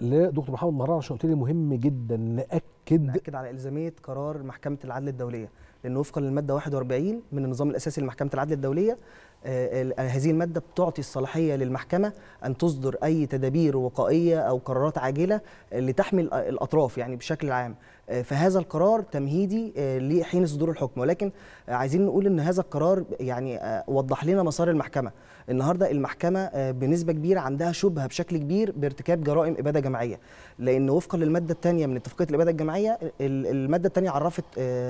لدكتور محمد مهران عشان قلت لي مهم جدا ناكد ناكد على الزاميه قرار محكمه العدل الدوليه لان وفقا للماده 41 من النظام الاساسي لمحكمه العدل الدوليه آه، آه، هذه المادة بتعطي الصلاحية للمحكمة أن تصدر أي تدابير وقائية أو قرارات عاجلة آه، لتحمي الأطراف يعني بشكل عام فهذا القرار تمهيدي لحين صدور الحكم ولكن عايزين نقول ان هذا القرار يعني وضح لنا مسار المحكمه النهارده المحكمه بنسبه كبيره عندها شبهه بشكل كبير بارتكاب جرائم اباده جماعيه لان وفقا للماده الثانيه من اتفاقيه الاباده الجماعيه الماده الثانيه عرفت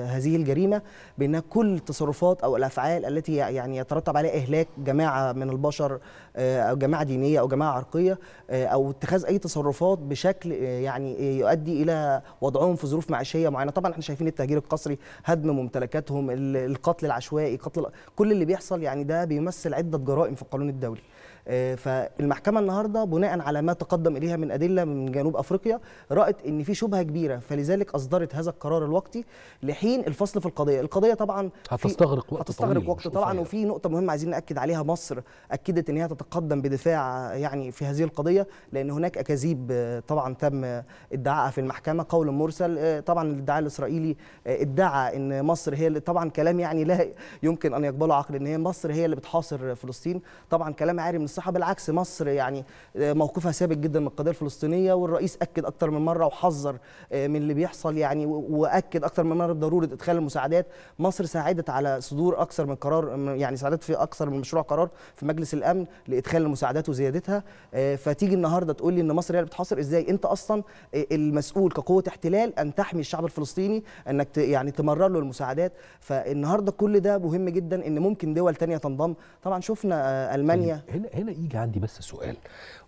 هذه الجريمه بانها كل التصرفات او الافعال التي يعني يترتب عليها استهلاك جماعه من البشر آه، او جماعه دينيه او جماعه عرقيه آه، او اتخاذ اي تصرفات بشكل آه، يعني يؤدي الى وضعهم في ظروف معيشيه معينه طبعا احنا شايفين التهجير القسري هدم ممتلكاتهم القتل العشوائي قتل كل اللي بيحصل يعني ده بيمثل عده جرائم في القانون الدولي آه، فالمحكمه النهارده بناء على ما تقدم اليها من ادله من جنوب افريقيا رات ان في شبهه كبيره فلذلك اصدرت هذا القرار الوقتي لحين الفصل في القضيه القضيه طبعا هتستغرق وقت هتستغرق وقت طبعا وفي نقطه مهمه عايزين ناكد عليها مصر اكدت ان هي تتقدم بدفاع يعني في هذه القضيه لان هناك اكاذيب آه، طبعا تم ادعائها في المحكمه قول مرسل آه، طبعا الادعاء الاسرائيلي ادعى ان مصر هي اللي طبعا كلام يعني لا يمكن ان يقبله عقل ان هي مصر هي اللي بتحاصر فلسطين طبعا كلام عاري من الصحه بالعكس مصر يعني آه، موقفها ثابت جدا من القضيه الفلسطينيه والرئيس اكد اكتر من مره وحذر آه، من اللي بيحصل يعني واكد اكتر من مره بضروره ادخال المساعدات مصر ساعدت على صدور اكثر من قرار يعني ساعدت في اكثر من مشروع قرار في مجلس الامن لادخال المساعدات وزيادتها آه، فتيجي النهارده تقول لي ان مصر هي اللي بتحاصر ازاي انت اصلا المسؤول كقوه احتلال ان تحمي الشعب الفلسطيني انك يعني تمرر له المساعدات فالنهارده كل ده مهم جدا ان ممكن دول تانية تنضم طبعا شفنا المانيا طيب، هنا هنا هنا يجي عندي بس سؤال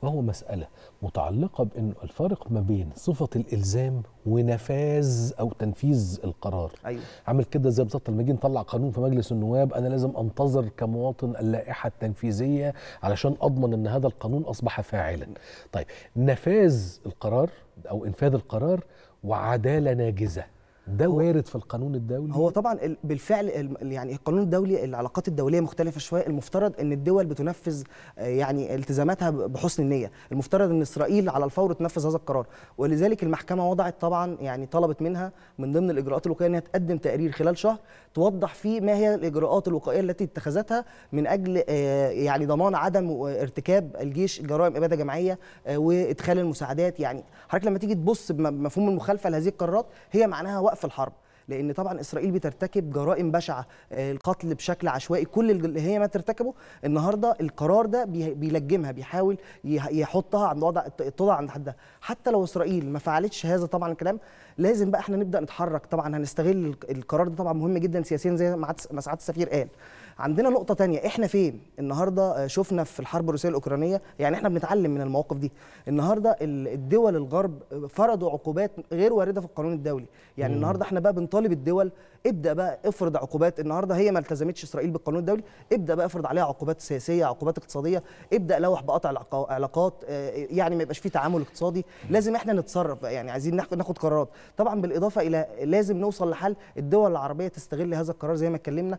وهو مسألة متعلقة بأن الفارق ما بين صفة الإلزام ونفاذ أو تنفيذ القرار أيوة. عامل كده زي بالظبط لما نيجي نطلع قانون في مجلس النواب أنا لازم أنتظر كمواطن اللائحة التنفيذية علشان أضمن أن هذا القانون أصبح فاعلا طيب نفاذ القرار أو إنفاذ القرار وعدالة ناجزة ده وارد في القانون الدولي هو طبعا بالفعل يعني القانون الدولي العلاقات الدوليه مختلفه شويه المفترض ان الدول بتنفذ آه، يعني التزاماتها بحسن النيه المفترض ان اسرائيل على الفور تنفذ هذا القرار ولذلك المحكمه وضعت طبعا يعني طلبت منها من ضمن الاجراءات الوقائيه انها تقدم تقرير خلال شهر توضح فيه ما هي الاجراءات الوقائيه التي اتخذتها من اجل آه، يعني ضمان عدم ارتكاب الجيش جرائم اباده جماعيه آه، وادخال المساعدات يعني حضرتك لما تيجي تبص بمفهوم المخالفه لهذه القرارات هي معناها وقف وقف الحرب لان طبعا اسرائيل بترتكب جرائم بشعه آه، القتل بشكل عشوائي كل اللي هي ما ترتكبه النهارده القرار ده بيلجمها بيحاول يحطها عند وضع تضع عند حدها حتى لو اسرائيل ما فعلتش هذا طبعا الكلام لازم بقى احنا نبدا نتحرك طبعا هنستغل القرار ده طبعا مهم جدا سياسيا زي ما سعاده السفير قال عندنا نقطه تانية احنا فين النهارده آه، شفنا في الحرب الروسيه الاوكرانيه يعني احنا بنتعلم من المواقف دي النهارده الدول الغرب آه، فرضوا عقوبات غير وارده في القانون الدولي يعني مم. النهارده احنا بقى بنطالب الدول ابدا بقى افرض عقوبات النهارده هي ما التزمتش اسرائيل بالقانون الدولي ابدا بقى افرض عليها عقوبات سياسيه عقوبات اقتصاديه ابدا لوح بقطع العلاقات آه، يعني ما يبقاش في تعامل اقتصادي لازم احنا نتصرف يعني عايزين ناخد قرارات طبعا بالاضافه الى لازم نوصل لحل الدول العربيه تستغل هذا القرار زي ما اتكلمنا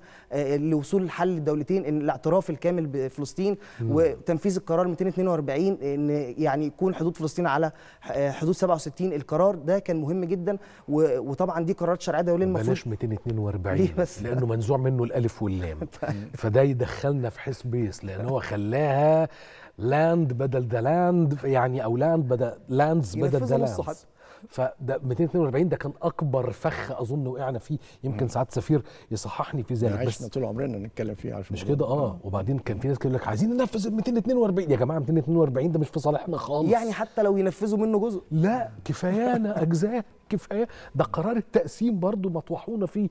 لوصول حل حل الدولتين ان الاعتراف الكامل بفلسطين وتنفيذ القرار 242 ان يعني يكون حدود فلسطين على آه، حدود 67 القرار ده كان مهم جدا وطبعا دي قرارات شرعيه دوليه المفروض بلاش 242 ليه بس لانه منزوع منه الالف واللام فده يدخلنا في بيس لان هو خلاها لاند بدل ذا لاند يعني او لاند بدل لاندز بدل ذا لاندز فده 242 ده كان اكبر فخ اظن وقعنا فيه يمكن ساعات سفير يصححني في ذلك عشنا طول عمرنا نتكلم فيه عارف مش كده اه وبعدين كان في ناس كده يقول لك عايزين ننفذ ال 242 يا جماعه 242 ده مش في صالحنا خالص يعني حتى لو ينفذوا منه جزء لا كفايانا اجزاء كفايه ده قرار التقسيم برضو مطوحونا فيه